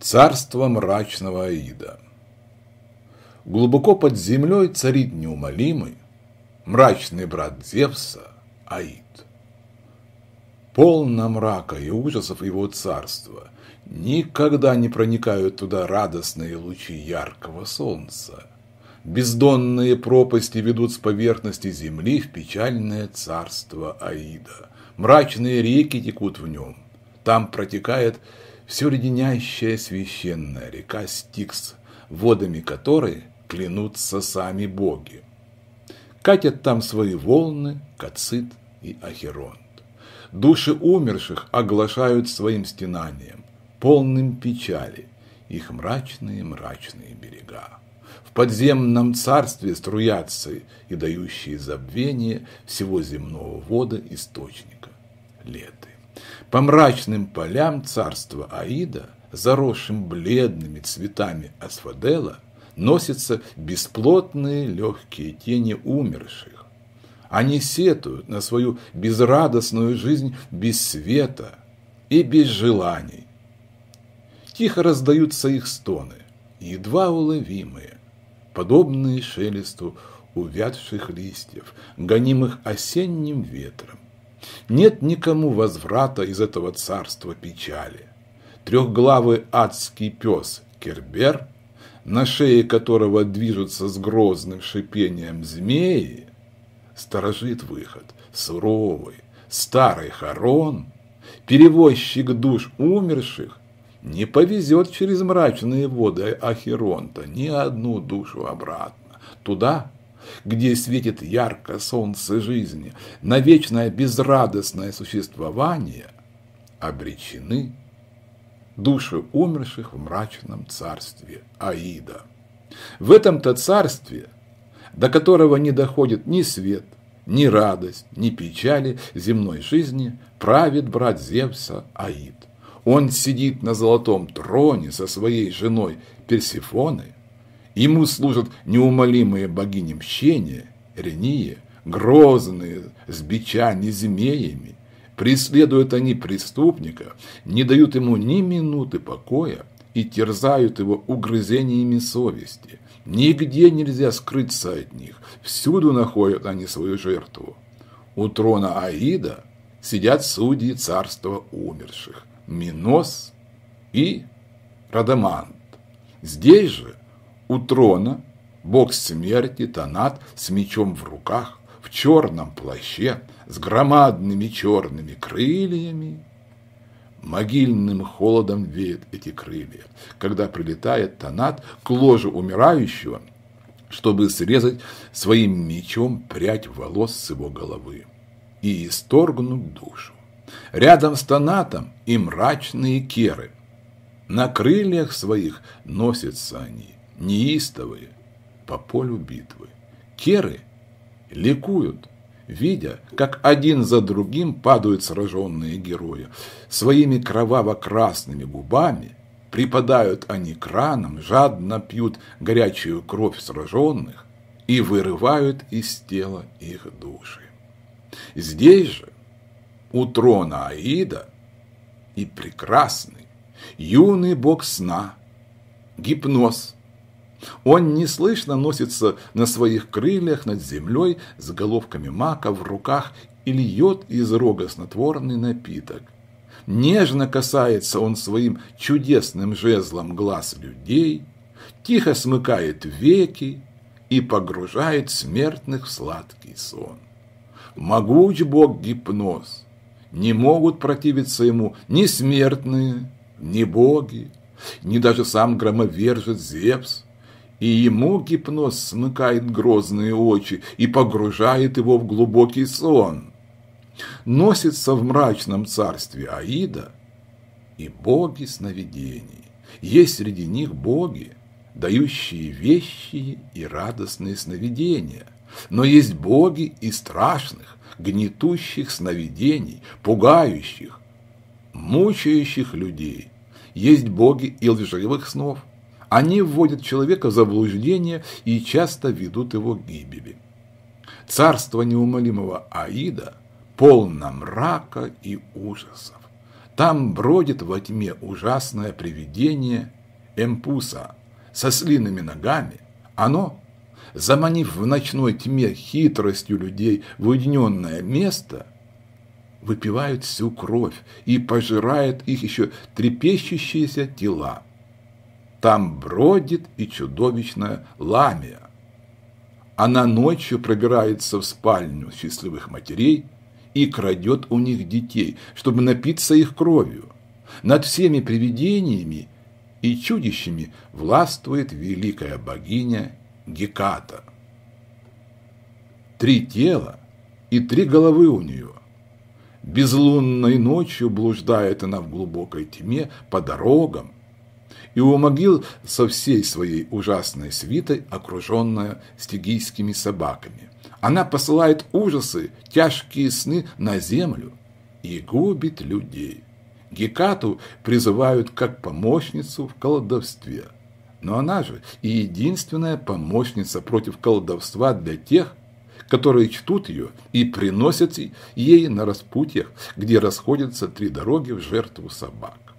Царство мрачного Аида. Глубоко под землей царит неумолимый, мрачный брат Зевса Аид. Полно мрака и ужасов его царства. Никогда не проникают туда радостные лучи яркого солнца. Бездонные пропасти ведут с поверхности земли в печальное царство Аида. Мрачные реки текут в нем. Там протекает все леденящая священная река Стикс, водами которой клянутся сами боги. Катят там свои волны Кацит и Ахеронт. Души умерших оглашают своим стенанием, полным печали, их мрачные-мрачные берега. В подземном царстве струятся и дающие забвение всего земного вода источника – леты по мрачным полям царства Аида, заросшим бледными цветами асфадела, носятся бесплотные легкие тени умерших. Они сетуют на свою безрадостную жизнь без света и без желаний. Тихо раздаются их стоны, едва уловимые, подобные шелесту увядших листьев, гонимых осенним ветром. Нет никому возврата из этого царства печали. Трехглавый адский пес Кербер, на шее которого движутся с грозным шипением змеи, сторожит выход, суровый, старый Харон, перевозчик душ умерших, не повезет через мрачные воды Ахеронта ни одну душу обратно, туда, где светит ярко солнце жизни, на вечное безрадостное существование обречены души умерших в мрачном царстве Аида. В этом-то царстве, до которого не доходит ни свет, ни радость, ни печали земной жизни, правит брат Зевса Аид. Он сидит на золотом троне со своей женой Персифоной, Ему служат неумолимые богини мщения, Рения, грозные, с бичами, змеями. Преследуют они преступника, не дают ему ни минуты покоя и терзают его угрызениями совести. Нигде нельзя скрыться от них, всюду находят они свою жертву. У трона Аида сидят судьи царства умерших – Минос и Радамант. Здесь же у трона, бог смерти Танат с мечом в руках, в черном плаще, с громадными черными крыльями. Могильным холодом веет эти крылья, когда прилетает Танат к ложе умирающего, чтобы срезать своим мечом прядь волос с его головы и исторгнуть душу. Рядом с Танатом и мрачные керы. На крыльях своих носятся они – неистовые по полю битвы. Керы ликуют, видя, как один за другим падают сраженные герои. Своими кроваво-красными губами припадают они к ранам, жадно пьют горячую кровь сраженных и вырывают из тела их души. Здесь же, у трона Аида, и прекрасный, юный бог сна, гипноз – он неслышно носится на своих крыльях над землей с головками мака в руках и льет из рога снотворный напиток. Нежно касается он своим чудесным жезлом глаз людей, тихо смыкает веки и погружает смертных в сладкий сон. Могуч бог гипноз, не могут противиться ему ни смертные, ни боги, ни даже сам громовержец Зевс – и ему гипноз смыкает грозные очи и погружает его в глубокий сон. Носится в мрачном царстве Аида и боги сновидений. Есть среди них боги, дающие вещи и радостные сновидения. Но есть боги и страшных, гнетущих сновидений, пугающих, мучающих людей. Есть боги и лживых снов, они вводят человека в заблуждение и часто ведут его к гибели. Царство неумолимого Аида полно мрака и ужасов. Там бродит во тьме ужасное привидение Эмпуса со слинными ногами. Оно, заманив в ночной тьме хитростью людей в уединенное место, выпивает всю кровь и пожирает их еще трепещущиеся тела. Там бродит и чудовищная ламия. Она ночью пробирается в спальню счастливых матерей и крадет у них детей, чтобы напиться их кровью. Над всеми привидениями и чудищами властвует великая богиня Геката. Три тела и три головы у нее. Безлунной ночью блуждает она в глубокой тьме по дорогам, и у могил со всей своей ужасной свитой, окруженная стигийскими собаками. Она посылает ужасы, тяжкие сны на землю и губит людей. Гекату призывают как помощницу в колдовстве. Но она же и единственная помощница против колдовства для тех, которые чтут ее и приносят ей на распутьях, где расходятся три дороги в жертву собак.